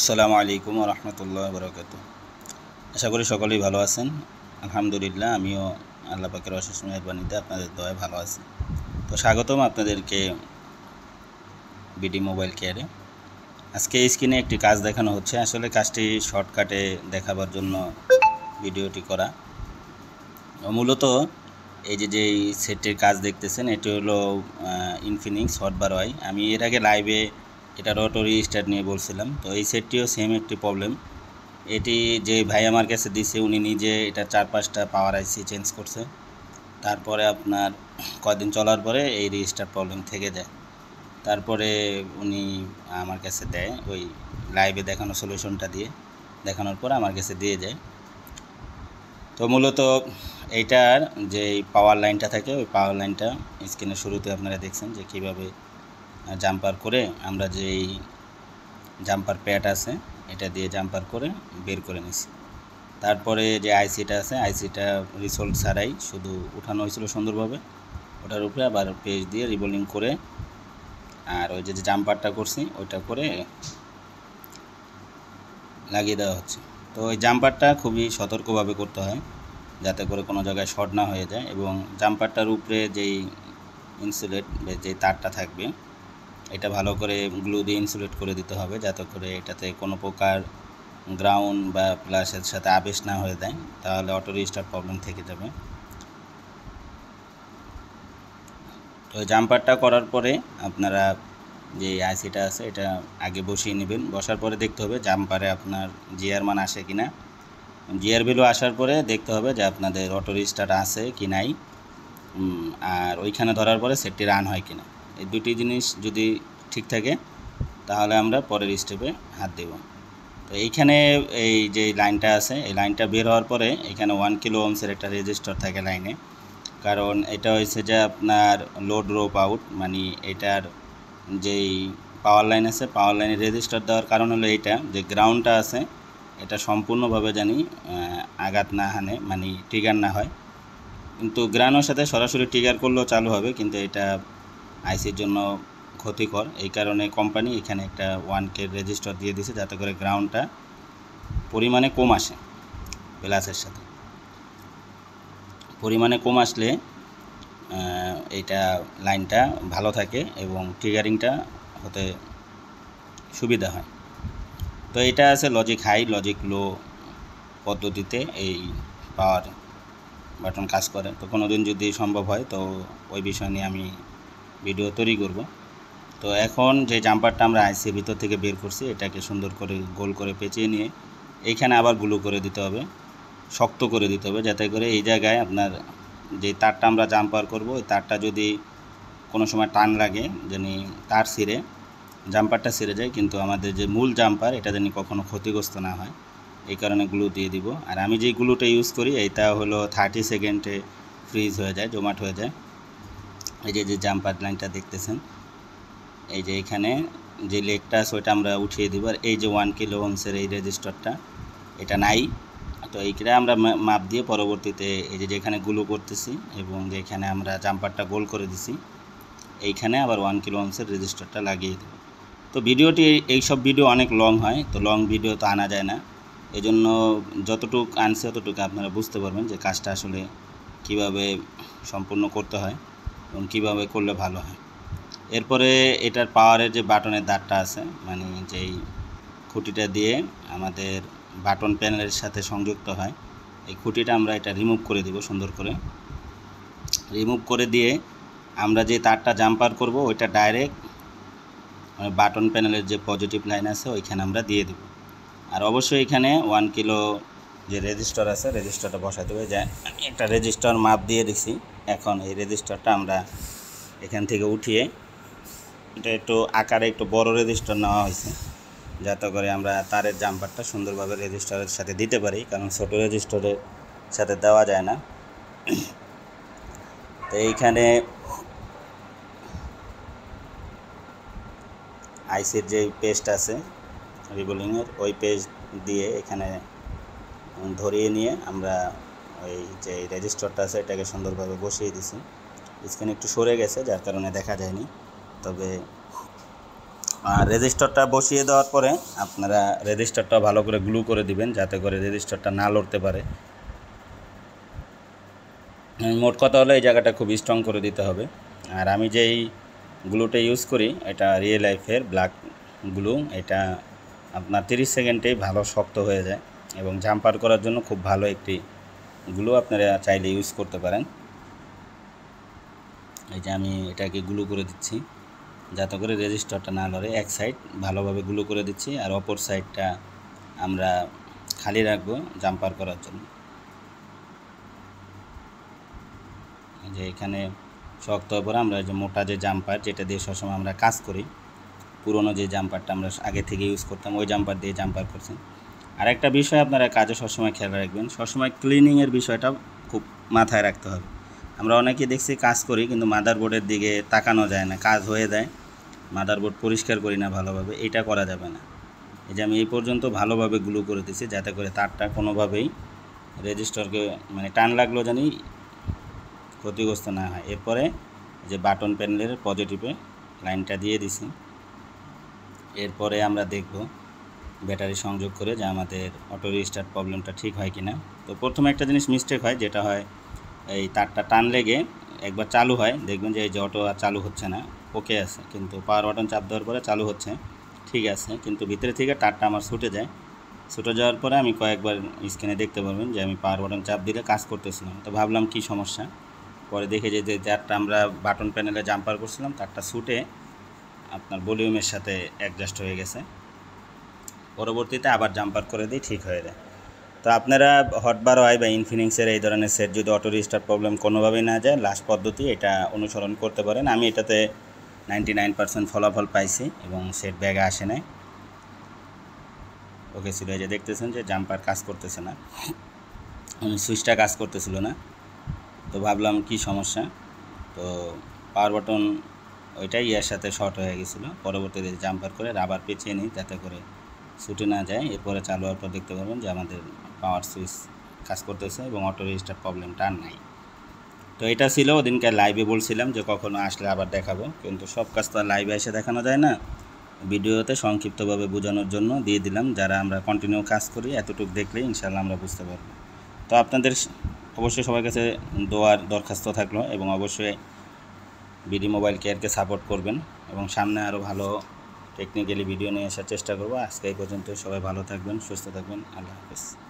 আসসালামু আলাইকুম রহমতুল্লাহ বরকাত আশা করি সকলেই ভালো আছেন আলহামদুলিল্লাহ আমিও আল্লাহ পাকের অশেষ মেহরবানিতে আপনাদের দয়া ভালো আছি তো স্বাগতম আপনাদেরকে বিডি মোবাইল কেয়ারে আজকে স্ক্রিনে একটি কাজ দেখানো হচ্ছে আসলে কাজটি শর্টকাটে দেখাবার জন্য ভিডিওটি করা মূলত এই যে যেই সেটটির কাজ দেখতেছেন এটি হলো ইনফিনিক্স হট বার আমি এর আগে লাইভে এটার অটো রিস্টার্ট নিয়ে বলছিলাম তো এই সেটটিও সেম একটি প্রবলেম এটি যে ভাই আমার কাছে দিছে উনি নিজে এটা চার পাঁচটা পাওয়ার আইসি চেঞ্জ করছে তারপরে আপনার কয়দিন চলার পরে এই রেজিস্টার প্রবলেম থেকে যায় তারপরে উনি আমার কাছে দেয় ওই লাইভে দেখানো সলিউশনটা দিয়ে দেখানোর পর আমার কাছে দিয়ে যায় তো মূলত এইটার যে পাওয়ার লাইনটা থাকে ওই পাওয়ার লাইনটা স্ক্রিনের শুরুতে আপনারা দেখছেন যে কীভাবে জাম্পার করে আমরা যেই জাম্পার প্যাড আছে এটা দিয়ে জাম্পার করে বের করে নিছি তারপরে যে আইসিটা আছে আইসিটা রিসল্ট ছাড়াই শুধু উঠানো হয়েছিল সুন্দরভাবে ওটার উপরে আবার পেজ দিয়ে রিবলিং করে আর ওই যে জাম্পারটা করছি ওইটা করে লাগিয়ে দেওয়া হচ্ছে তো ওই জাম্পারটা খুবই সতর্কভাবে করতে হয় যাতে করে কোনো জায়গায় শর্ট না হয়ে যায় এবং জাম্পারটার উপরে যেই ইনসুলেট যে তারটা থাকবে এটা ভালো করে গ্লু দিয়ে ইনসুলেট করে দিতে হবে যাতে করে এটাতে কোনো প্রকার গ্রাউন্ড বা প্লাসের সাথে আবেশ না হয়ে দেয় তাহলে অটো রেজিস্টার প্রবলেম থেকে যাবে তো জাম্পারটা করার পরে আপনারা যে আইসিটা আছে এটা আগে বসিয়ে নেবেন বসার পরে দেখতে হবে জাম্পারে আপনার জিয়ার মান আসে কি না জিয়ার ভ্যালু আসার পরে দেখতে হবে যে আপনাদের অটো রেজিস্টার আছে কি নাই আর ওইখানে ধরার পরে সেটটি রান হয় কিনা এই দুটি জিনিস যদি ঠিক থাকে তাহলে আমরা পরের স্টেপে হাত দেব তো এইখানে এই যে লাইনটা আছে এই লাইনটা বের হওয়ার পরে এখানে ওয়ান কিলো ওমসের একটা রেজিস্টার থাকে লাইনে কারণ এটা হয়েছে যে আপনার লোড রোপ আউট মানে এটার যেই পাওয়ার লাইন আছে পাওয়ার লাইনে রেজিস্টার দেওয়ার কারণ হলো এইটা যে গ্রাউন্ডটা আছে এটা সম্পূর্ণভাবে জানি আঘাত না হানে মানে ট্রিগার না হয় কিন্তু গ্রানোর সাথে সরাসরি ট্রিগার করলেও চালু হবে কিন্তু এটা আইসির জন্য ক্ষতিকর এই কারণে কোম্পানি এখানে একটা ওয়ান কে রেজিস্টার দিয়ে দিছে যাতে করে গ্রাউন্ডটা পরিমাণে কম আসে প্লাসের সাথে পরিমাণে কম আসলে এটা লাইনটা ভালো থাকে এবং ট্রিগারিংটা হতে সুবিধা হয় তো এটা আছে লজিক হাই লজিক লো পদ্ধতিতে এই পাওয়ার বাটন কাজ করে তো কোনো দিন যদি সম্ভব হয় তো ওই বিষয় নিয়ে আমি ভিডিও তৈরি করব তো এখন যে জাম্পারটা আমরা আইসি ভিতর থেকে বের করছি এটাকে সুন্দর করে গোল করে পেঁচিয়ে নিয়ে এইখানে আবার গ্লু করে দিতে হবে শক্ত করে দিতে হবে যাতে করে এই জায়গায় আপনার যে তারটা আমরা জাম্পার করব ওই তারটা যদি কোনো সময় টান লাগে যেন তার সিরে জাম্পারটা সিরে যায় কিন্তু আমাদের যে মূল জাম্পার এটা যেন কখনো ক্ষতিগ্রস্ত না হয় এই কারণে গ্লু দিয়ে দিব আর আমি যে গ্লুটা ইউজ করি এইটা হলো থার্টি সেকেন্ডে ফ্রিজ হয়ে যায় জমাট হয়ে যায় এই যে যে জাম্পার লাইনটা দেখতেছেন এই যে এখানে যে লেগটা আছে ওইটা আমরা উঠিয়ে দিব আর এই যে ওয়ান কিলো ওমসের এই রেজিস্টারটা এটা নাই তো এইটা আমরা মাপ দিয়ে পরবর্তীতে এই যে যেখানে গুলো করতেছি এবং যেখানে আমরা জাম্পারটা গোল করে দিছি এইখানে আবার ওয়ান কিলো ওমসের রেজিস্টারটা লাগিয়ে দেব তো ভিডিওটি এইসব ভিডিও অনেক লং হয় তো লং ভিডিও তো আনা যায় না এই জন্য যতটুকু আনছে ততটুকু আপনারা বুঝতে পারবেন যে কাজটা আসলে কিভাবে সম্পূর্ণ করতে হয় এবং কীভাবে করলে ভালো হয় এরপরে এটার পাওয়ারের যে বাটনের দাঁতটা আছে মানে যেই খুঁটিটা দিয়ে আমাদের বাটন প্যানেলের সাথে সংযুক্ত হয় এই খুঁটিটা আমরা এটা রিমুভ করে দিব সুন্দর করে রিমুভ করে দিয়ে আমরা যে তারটা জাম্পার করব ওইটা ডাইরেক্ট মানে বাটন প্যানেলের যে পজিটিভ লাইন আছে ওইখানে আমরা দিয়ে দেব আর অবশ্যই এখানে ওয়ান কিলো যে রেজিস্টার আছে রেজিস্টারটা বসাতে হয়ে যায় একটা রেজিস্টার মাপ দিয়ে দিছি এখন এই রেজিস্টারটা আমরা এখান থেকে উঠিয়ে এটা একটু আকারে একটু বড় রেজিস্টার নেওয়া হয়েছে যাতে করে আমরা তারের জাম্পারটা সুন্দরভাবে রেজিস্টারের সাথে দিতে পারি কারণ ছোট রেজিস্টারের সাথে দেওয়া যায় না তো এইখানে আইসির যে পেস্ট আছে রিবুলিংয়ের ওই পেস্ট দিয়ে এখানে ধরিয়ে নিয়ে আমরা এই যে রেজিস্টারটা আছে এটাকে সুন্দরভাবে বসিয়ে দিছি স্ক্রিন একটু সরে গেছে যার কারণে দেখা যায়নি তবে রেজিস্টারটা বসিয়ে দেওয়ার পরে আপনারা রেজিস্টারটা ভালো করে গ্লু করে দিবেন যাতে করে রেজিস্টারটা না লড়তে পারে মোট কথা হলো এই জায়গাটা খুব স্ট্রং করে দিতে হবে আর আমি যেই গ্লুটা ইউজ করি এটা রিয়েল লাইফের ব্ল্যাক গ্লু এটা আপনার তিরিশ সেকেন্ডেই ভালো শক্ত হয়ে যায় এবং জাম্পার করার জন্য খুব ভালো একটি গুলো আপনারা চাইলে ইউজ করতে পারেন এই যে আমি এটাকে গুলো করে দিচ্ছি যাতে করে রেজিস্টারটা না লড়ে এক সাইড ভালোভাবে গুলো করে দিচ্ছি আর অপর সাইডটা আমরা খালি রাখবো জাম্পার করার জন্য যে এখানে শক্ত পরে আমরা যে মোটা যে জাম্পার যেটা দিয়ে সবসময় আমরা কাজ করি পুরনো যে জাম্পারটা আমরা আগে থেকে ইউজ করতাম ওই জাম্পার দিয়ে জাম্পার করছি আর একটা বিষয় আপনারা কাজে সবসময় খেয়াল রাখবেন সবসময় ক্লিনিংয়ের বিষয়টা খুব মাথায় রাখতে হবে আমরা অনেকে দেখছি কাজ করি কিন্তু মাদারবোর্ডের দিকে তাকানো যায় না কাজ হয়ে যায় মাদারবোর্ড পরিষ্কার করি না ভালোভাবে এটা করা যাবে না এই যে আমি এই পর্যন্ত ভালোভাবে গ্লু করে দিচ্ছি যাতে করে তারটা কোনোভাবেই রেজিস্টারকে মানে টান লাগলো জানি ক্ষতিগ্রস্ত না হয় এরপরে যে বাটন প্যানেলের পজিটিভে লাইনটা দিয়ে দিছি এরপরে আমরা দেখব ব্যাটারি সংযোগ করে যে আমাদের অটো রিস্টার্ট প্রবলেমটা ঠিক হয় কি না তো প্রথমে একটা জিনিস মিস্টেক হয় যেটা হয় এই তারটা টান লেগে একবার চালু হয় দেখবেন যে এই যে অটো আর চালু হচ্ছে না ওকে আছে কিন্তু পাওয়ার বাটন চাপ দেওয়ার পরে চালু হচ্ছে ঠিক আছে কিন্তু ভিতরে থেকে তারটা আমার ছুটে যায় ছুটে যাওয়ার পরে আমি কয়েকবার স্ক্রিনে দেখতে পারবেন যে আমি পাওয়ার বাটন চাপ দিলে কাজ করতেছিলাম তো ভাবলাম কি সমস্যা পরে দেখে যে তারটা আমরা বাটন প্যানেলে জাম্পার করছিলাম তারটা ছুটে আপনার ভলিউমের সাথে অ্যাডজাস্ট হয়ে গেছে পরবর্তীতে আবার জাম্পার করে দিই ঠিক হয়ে যায় তো আপনারা হটবার ওয়াই বা ইনফিনিক্সের এই ধরনের সেট যদি অটো রিস্টার প্রবলেম কোনোভাবেই না যায় লাস্ট পদ্ধতি এটা অনুসরণ করতে পারেন আমি এটাতে নাইনটি নাইন পার্সেন্ট ফলাফল পাইছি এবং সেট ব্যাগে আসে নাই ওকে ছিল যে দেখতেছেন যে জাম্পার কাজ করতেছে না সুইচটা কাজ করতেছিল না তো ভাবলাম কি সমস্যা তো পাওয়ার বাটন ওইটাই ইয়ার সাথে শর্ট হয়ে গেছিলো পরবর্তীতে জাম্পার করে রাবার পেঁচিয়ে নিই যাতে করে ছুটে না যায় এরপরে চালু হওয়ার পর দেখতে পারবেন যে আমাদের পাওয়ার সুইচ কাজ করতেছে এবং অটো রেজিস্টার প্রবলেমটা আর নাই তো এটা ছিল ওদিনকে লাইভে বলছিলাম যে কখনো আসলে আবার দেখাবো কিন্তু সব কাজ তো আর লাইভে এসে দেখানো যায় না ভিডিওতে সংক্ষিপ্তভাবে বোঝানোর জন্য দিয়ে দিলাম যারা আমরা কন্টিনিউ কাজ করি এতটুকু দেখলে ইনশাল্লাহ আমরা বুঝতে পারবো তো আপনাদের অবশ্যই সবার কাছে দোয়ার দরখাস্ত থাকলো এবং অবশ্যই বিডি মোবাইল কেয়ারকে সাপোর্ট করবেন এবং সামনে আরও ভালো টেকনিক্যালি ভিডিও নিয়ে আসার চেষ্টা করব আজকে এই পর্যন্ত সবাই ভালো থাকবেন সুস্থ থাকবেন আল্লাহ হাফিজ